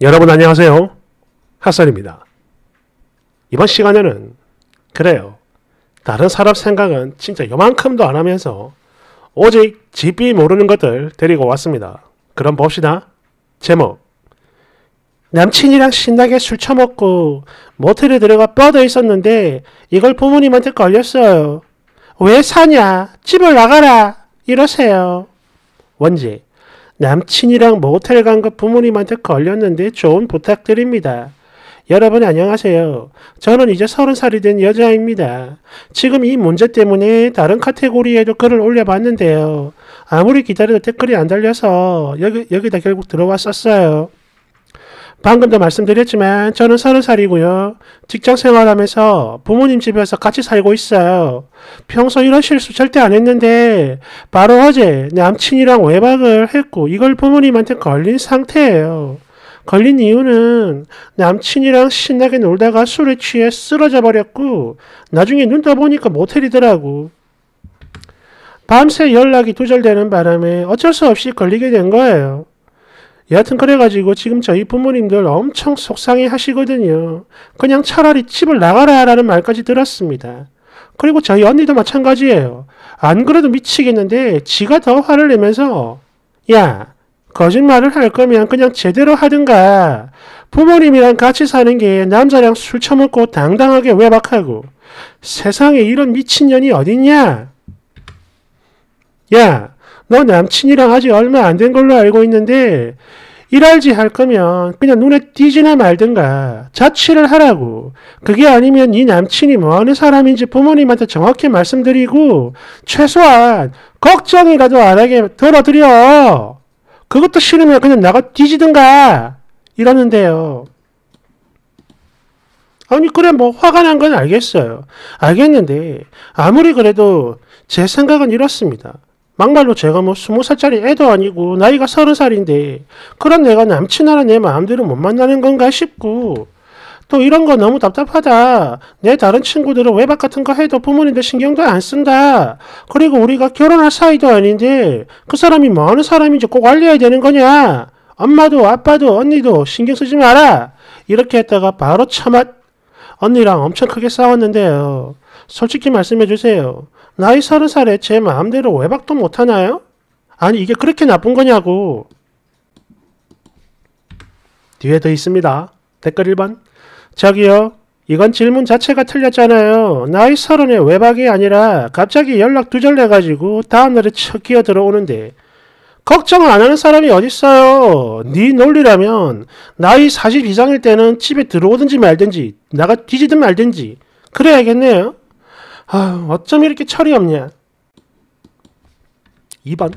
여러분 안녕하세요. 핫선입니다. 이번 시간에는 그래요. 다른 사람 생각은 진짜 요만큼도 안 하면서 오직 집이 모르는 것들 데리고 왔습니다. 그럼 봅시다. 제목 남친이랑 신나게 술 처먹고 모텔에 들어가 뻗어 있었는데 이걸 부모님한테 걸렸어요. 왜 사냐? 집을 나가라! 이러세요. 원지 남친이랑 모텔 간 거 부모님한테 걸렸는데 좋은 부탁드립니다. 여러분 안녕하세요. 저는 이제 서른 살이 된 여자입니다. 지금 이 문제 때문에 다른 카테고리에도 글을 올려봤는데요. 아무리 기다려도 댓글이 안 달려서 여기, 여기다 결국 들어왔었어요. 방금도 말씀드렸지만 저는 서른 살이고요. 직장 생활하면서 부모님 집에서 같이 살고 있어요. 평소 이런 실수 절대 안 했는데 바로 어제 남친이랑 외박을 했고 이걸 부모님한테 걸린 상태예요. 걸린 이유는 남친이랑 신나게 놀다가 술에 취해 쓰러져 버렸고 나중에 눈 떠보니까 모텔이더라고. 밤새 연락이 두절되는 바람에 어쩔 수 없이 걸리게 된 거예요. 여하튼 그래가지고 지금 저희 부모님들 엄청 속상해 하시거든요. 그냥 차라리 집을 나가라 라는 말까지 들었습니다. 그리고 저희 언니도 마찬가지예요. 안 그래도 미치겠는데 지가 더 화를 내면서 야 거짓말을 할 거면 그냥 제대로 하든가 부모님이랑 같이 사는 게 남자랑 술 처먹고 당당하게 외박하고 세상에 이런 미친년이 어딨냐? 야너 남친이랑 아직 얼마 안 된 걸로 알고 있는데 일할지 할 거면 그냥 눈에 띄지나 말든가 자취를 하라고 그게 아니면 이 남친이 뭐 하는 사람인지 부모님한테 정확히 말씀드리고 최소한 걱정이라도 안 하게 덜어드려 그것도 싫으면 그냥 나가 뒤지든가 이러는데요 아니 그래 뭐 화가 난 건 알겠어요 알겠는데 아무리 그래도 제 생각은 이렇습니다 막말로 제가 뭐 스무 살짜리 애도 아니고 나이가 서른 살인데 그런 내가 남친하라 내 마음대로 못 만나는 건가 싶고 또 이런 거 너무 답답하다. 내 다른 친구들은 외박 같은 거 해도 부모님들 신경도 안 쓴다. 그리고 우리가 결혼할 사이도 아닌데 그 사람이 뭐 하는 사람인지 꼭 알려야 되는 거냐. 엄마도 아빠도 언니도 신경 쓰지 마라. 이렇게 했다가 바로 차마 언니랑 엄청 크게 싸웠는데요. 솔직히 말씀해 주세요. 나이 서른 살에 제 마음대로 외박도 못하나요? 아니 이게 그렇게 나쁜 거냐고. 뒤에 더 있습니다. 댓글 1번. 저기요. 이건 질문 자체가 틀렸잖아요. 나이 서른에 외박이 아니라 갑자기 연락 두절내가지고 다음날에 척 끼어 들어오는데 걱정을 안 하는 사람이 어딨어요. 네 논리라면 나이 40 이상일 때는 집에 들어오든지 말든지 나가 뒤지든 말든지 그래야겠네요. 아, 어쩜 이렇게 철이 없냐? 2번.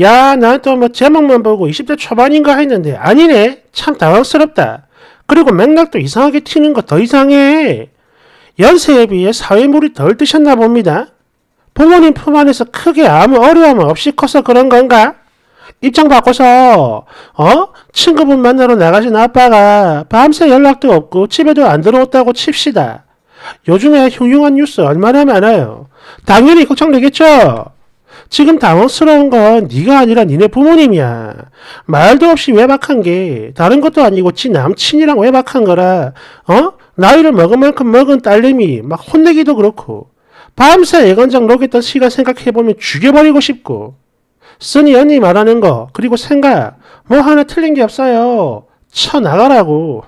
야, 나또뭐 제목만 보고 20대 초반인가 했는데 아니네. 참 당황스럽다. 그리고 맥락도 이상하게 튀는 거 더 이상해. 연세에 비해 사회물이 덜 드셨나 봅니다. 부모님 품 안에서 크게 아무 어려움 없이 커서 그런 건가? 입장 바꿔서 어? 친구분 만나러 나가신 아빠가 밤새 연락도 없고 집에도 안 들어왔다고 칩시다. 요즘에 흉흉한 뉴스 얼마나 많아요. 당연히 걱정되겠죠. 지금 당황스러운 건 네가 아니라 니네 부모님이야. 말도 없이 외박한 게 다른 것도 아니고 지 남친이랑 외박한 거라. 어? 나이를 먹은 만큼 먹은 딸내미 막 혼내기도 그렇고 밤새 애간장 녹였던 시간 생각해보면 죽여버리고 싶고 쓰니 언니 말하는 거 그리고 생각 뭐 하나 틀린 게 없어요. 쳐나가라고.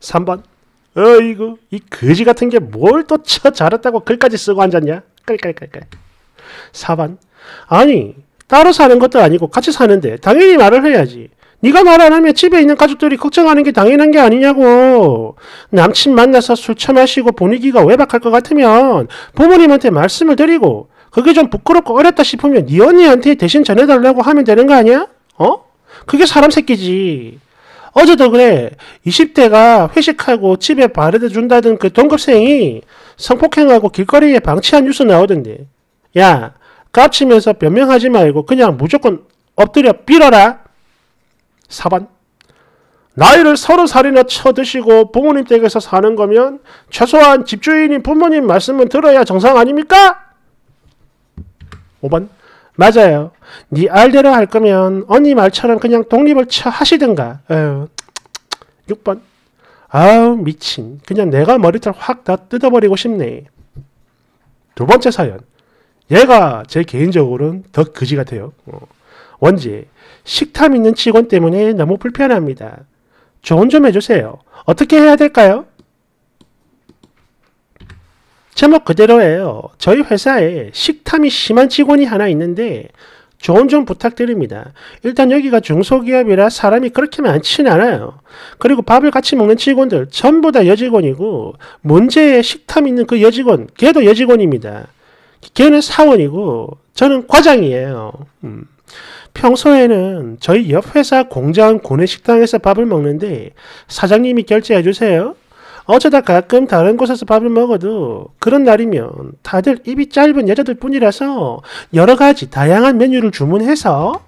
3번 어이구 이 거지 같은 게 뭘 또 쳐자랐다고 글까지 쓰고 앉았냐? 깔깔깔깔. 4번 아니 따로 사는 것도 아니고 같이 사는데 당연히 말을 해야지. 네가 말 안 하면 집에 있는 가족들이 걱정하는 게 당연한 게 아니냐고. 남친 만나서 술 처마시고 분위기가 외박할 것 같으면 부모님한테 말씀을 드리고 그게 좀 부끄럽고 어렵다 싶으면 네 언니한테 대신 전해달라고 하면 되는 거 아니야? 어? 그게 사람 새끼지. 어제도 그래. 20대가 회식하고 집에 바래다 준다던 그 동급생이 성폭행하고 길거리에 방치한 뉴스 나오던데. 야, 깝치면서 변명하지 말고 그냥 무조건 엎드려 빌어라. 4번. 나이를 서른 살이나 쳐드시고 부모님 댁에서 사는 거면 최소한 집주인인 부모님 말씀은 들어야 정상 아닙니까? 5번. 맞아요. 네 알대로 할 거면 언니 말처럼 그냥 독립을 쳐 하시든가. 에 6번. 아우 미친. 그냥 내가 머리털 확 다 뜯어버리고 싶네. 두 번째 사연. 얘가 제 개인적으로는 더 그지 같아요. 어. 원지. 식탐 있는 직원 때문에 너무 불편합니다. 조언 좀 해주세요. 어떻게 해야 될까요? 제목 그대로예요. 저희 회사에 식탐이 심한 직원이 하나 있는데 조언 좀 부탁드립니다. 일단 여기가 중소기업이라 사람이 그렇게 많진 않아요. 그리고 밥을 같이 먹는 직원들 전부 다 여직원이고 문제의 식탐 있는 그 여직원 걔도 여직원입니다. 걔는 사원이고 저는 과장이에요. 음. 평소에는 저희 옆 회사 공장 고내 식당에서 밥을 먹는데 사장님이 결제해 주세요. 어쩌다 가끔 다른 곳에서 밥을 먹어도 그런 날이면 다들 입이 짧은 여자들 뿐이라서 여러 가지 다양한 메뉴를 주문해서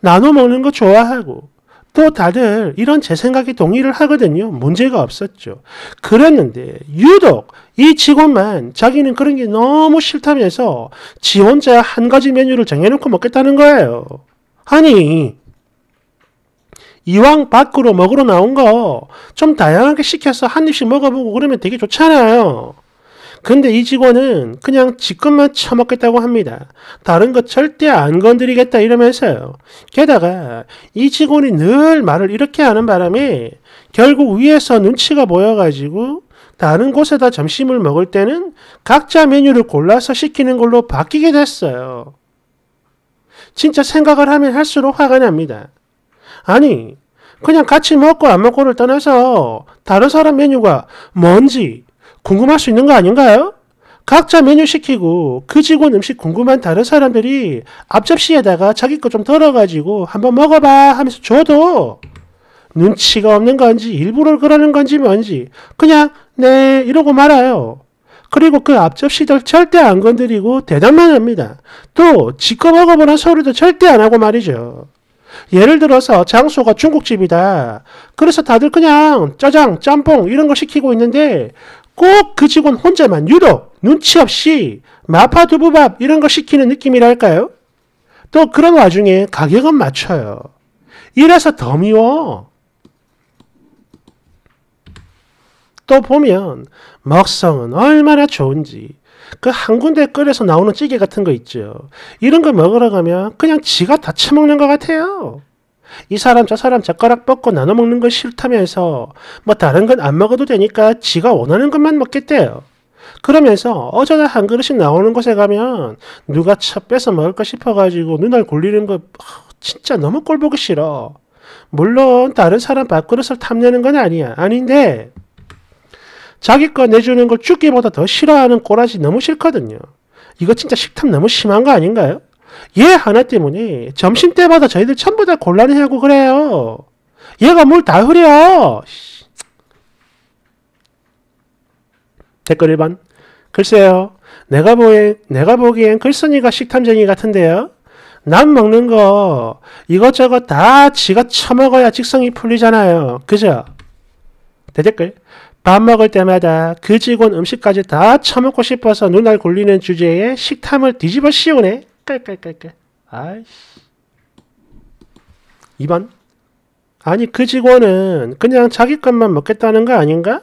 나눠 먹는 거 좋아하고 또 다들 이런 제 생각에 동의를 하거든요. 문제가 없었죠. 그랬는데 유독 이 직원만 자기는 그런 게 너무 싫다면서 지원자한 가지 메뉴를 정해놓고 먹겠다는 거예요. 아니 이왕 밖으로 먹으러 나온 거 좀 다양하게 시켜서 한 입씩 먹어보고 그러면 되게 좋잖아요. 근데 이 직원은 그냥 지금만 처먹겠다고 합니다. 다른 거 절대 안 건드리겠다 이러면서요. 게다가 이 직원이 늘 말을 이렇게 하는 바람에 결국 위에서 눈치가 보여가지고 다른 곳에다 점심을 먹을 때는 각자 메뉴를 골라서 시키는 걸로 바뀌게 됐어요. 진짜 생각을 하면 할수록 화가 납니다. 아니, 그냥 같이 먹고 안 먹고를 떠나서 다른 사람 메뉴가 뭔지 궁금할 수 있는 거 아닌가요? 각자 메뉴 시키고 그 직원 음식 궁금한 다른 사람들이 앞접시에다가 자기 거 좀 덜어가지고 한번 먹어봐 하면서 줘도 눈치가 없는 건지 일부러 그러는 건지 뭔지 그냥 네 이러고 말아요. 그리고 그 앞접시들 절대 안 건드리고 대답만 합니다. 또 지꺼 먹어보는 소리도 절대 안 하고 말이죠. 예를 들어서 장소가 중국집이다. 그래서 다들 그냥 짜장, 짬뽕 이런 걸 시키고 있는데 꼭 그 직원 혼자만 유독 눈치 없이 마파두부밥 이런 걸 시키는 느낌이랄까요? 또 그런 와중에 가격은 맞춰요. 이래서 더 미워. 또 보면 먹성은 얼마나 좋은지 그한 군데 끓여서 나오는 찌개 같은 거 있죠. 이런 거 먹으러 가면 그냥 지가 다 처먹는 것 같아요. 이 사람 저 사람 젓가락 뻗고 나눠 먹는 거 싫다면서 뭐 다른 건 안 먹어도 되니까 지가 원하는 것만 먹겠대요. 그러면서 어쩌다 한 그릇씩 나오는 곳에 가면 누가 첫 빼서 먹을까 싶어가지고 눈알 굴리는 거 아, 진짜 너무 꼴보기 싫어. 물론 다른 사람 밥그릇을 탐내는 건 아니야. 아닌데 자기 거 내주는 걸 죽기보다 더 싫어하는 꼬라지 너무 싫거든요. 이거 진짜 식탐 너무 심한 거 아닌가요? 얘 하나 때문에 점심때마다 저희들 전부 다 곤란해하고 그래요. 얘가 뭘다 흐려. 댓글 1번. 글쎄요. 내가 보기 내가 보기엔 글쓴이가 식탐쟁이 같은데요. 남 먹는 거 이것저것 다 지가 처먹어야 직성이 풀리잖아요. 그죠? 대댓글. 밥 먹을 때마다 그 직원 음식까지 다 처먹고 싶어서 눈알 굴리는 주제에 식탐을 뒤집어 씌우네. 깔깔깔깔. 아이씨. 2번. 아니 그 직원은 그냥 자기 것만 먹겠다는 거 아닌가?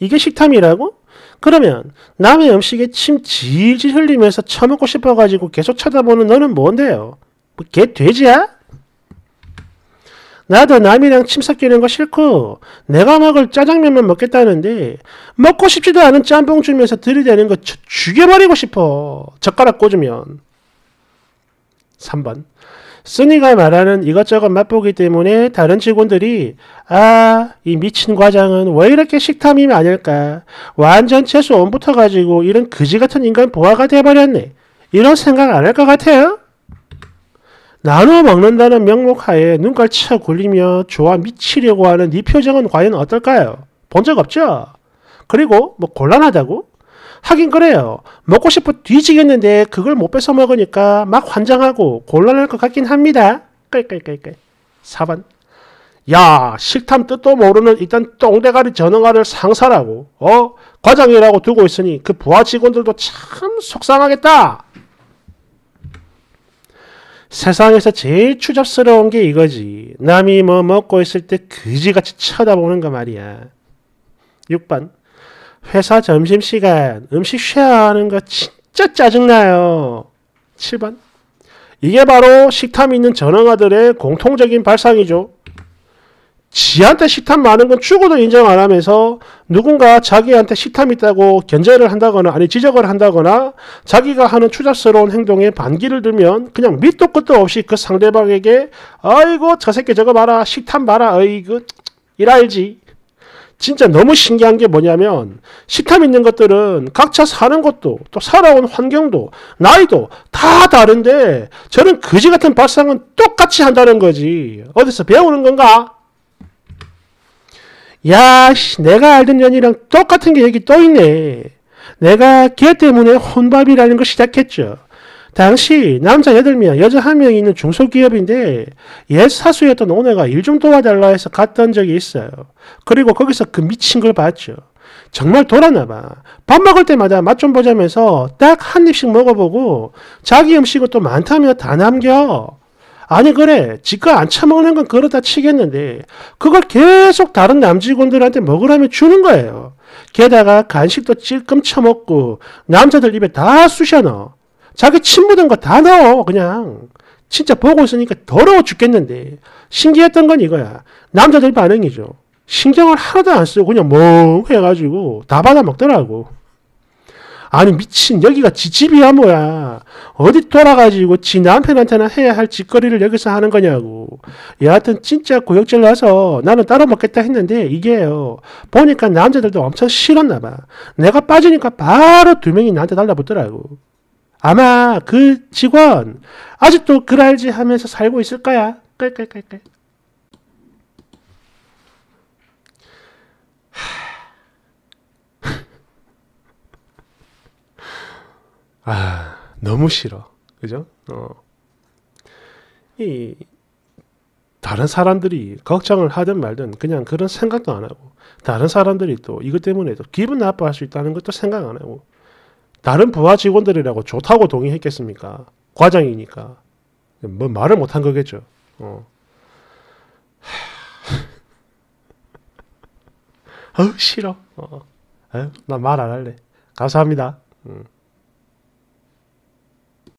이게 식탐이라고? 그러면 남의 음식에 침 질질 흘리면서 처먹고 싶어가지고 계속 쳐다보는 너는 뭔데요? 뭐개 돼지야? 나도 남이랑 침삭이는 거 싫고 내가 먹을 짜장면만 먹겠다는데 먹고 싶지도 않은 짬뽕 주면서 들이대는 거 주, 죽여버리고 싶어. 젓가락 꽂으면. 3번. 쓰니가 말하는 이것저것 맛보기 때문에 다른 직원들이 아, 이 미친 과장은 왜 이렇게 식탐이 많을까? 완전 채소 온부터 가지고 이런 그지 같은 인간 보아가 돼버렸네. 이런 생각 안 할 것 같아요? 나눠 먹는다는 명목 하에 눈깔 쳐 굴리며 좋아 미치려고 하는 이 표정은 과연 어떨까요? 본 적 없죠? 그리고 뭐 곤란하다고? 하긴 그래요. 먹고 싶어 뒤지겠는데 그걸 못 뺏어 먹으니까 막 환장하고 곤란할 것 같긴 합니다. 끌끌끌끌. 4번. 야, 식탐 뜻도 모르는 일단 똥대가리 전응아를 상사라고, 어? 과장이라고 두고 있으니 그 부하 직원들도 참 속상하겠다. 세상에서 제일 추잡스러운 게 이거지. 남이 뭐 먹고 있을 때 그지같이 쳐다보는 거 말이야. 6번. 회사 점심시간 음식 쉐어 하는 거 진짜 짜증나요. 7번. 이게 바로 식탐 있는 전형아들의 공통적인 발상이죠. 지한테 식탐 많은 건 죽어도 인정 안 하면서 누군가 자기한테 식탐 있다고 견제를 한다거나 아니 지적을 한다거나 자기가 하는 추잡스러운 행동에 반기를 들면 그냥 밑도 끝도 없이 그 상대방에게 아이고 저 새끼 저거 봐라 식탐 봐라 어이구 이랄지 진짜 너무 신기한 게 뭐냐면 식탐 있는 것들은 각자 사는 것도 또 살아온 환경도 나이도 다 다른데 저는 거지 같은 발상은 똑같이 한다는 거지 어디서 배우는 건가? 야씨 내가 알던 년이랑 똑같은 계획이 또 있네. 내가 걔 때문에 혼밥이라는 걸 시작했죠. 당시 남자 8명, 여자 1명이 있는 중소기업인데 옛 사수였던 오너가 일 좀 도와달라 해서 갔던 적이 있어요. 그리고 거기서 그 미친 걸 봤죠. 정말 돌았나봐. 밥 먹을 때마다 맛 좀 보자면서 딱 한 입씩 먹어보고 자기 음식은 또 많다며 다 남겨. 아니 그래 지가 안 처먹는 건 그러다 치겠는데 그걸 계속 다른 남직원들한테 먹으라면 주는 거예요. 게다가 간식도 찔끔 처먹고 남자들 입에 다 쑤셔 넣어. 자기 침 묻은 거 다 넣어 그냥. 진짜 보고 있으니까 더러워 죽겠는데 신기했던 건 이거야. 남자들 반응이죠. 신경을 하나도 안 쓰고 그냥 멍 해가지고 다 받아먹더라고. 아니 미친 여기가 지 집이야 뭐야. 어디 돌아가지고 지 남편한테나 해야 할 짓거리를 여기서 하는 거냐고. 여하튼 진짜 고역질 나서 나는 따로 먹겠다 했는데 이게요. 보니까 남자들도 엄청 싫었나 봐. 내가 빠지니까 바로 두 명이 나한테 달라붙더라고. 아마 그 직원 아직도 그랄지 하면서 살고 있을 거야. 깔깔깔깔. 아, 너무 싫어. 그죠? 어. 이, 다른 사람들이 걱정을 하든 말든 그냥 그런 생각도 안 하고, 다른 사람들이 또 이것 때문에 또 기분 나빠할 수 있다는 것도 생각 안 하고, 다른 부하 직원들이라고 좋다고 동의했겠습니까? 과장이니까. 뭐 말을 못 한 거겠죠. 어. 아우 싫어. 어. 나 말 안 할래. 감사합니다. 음.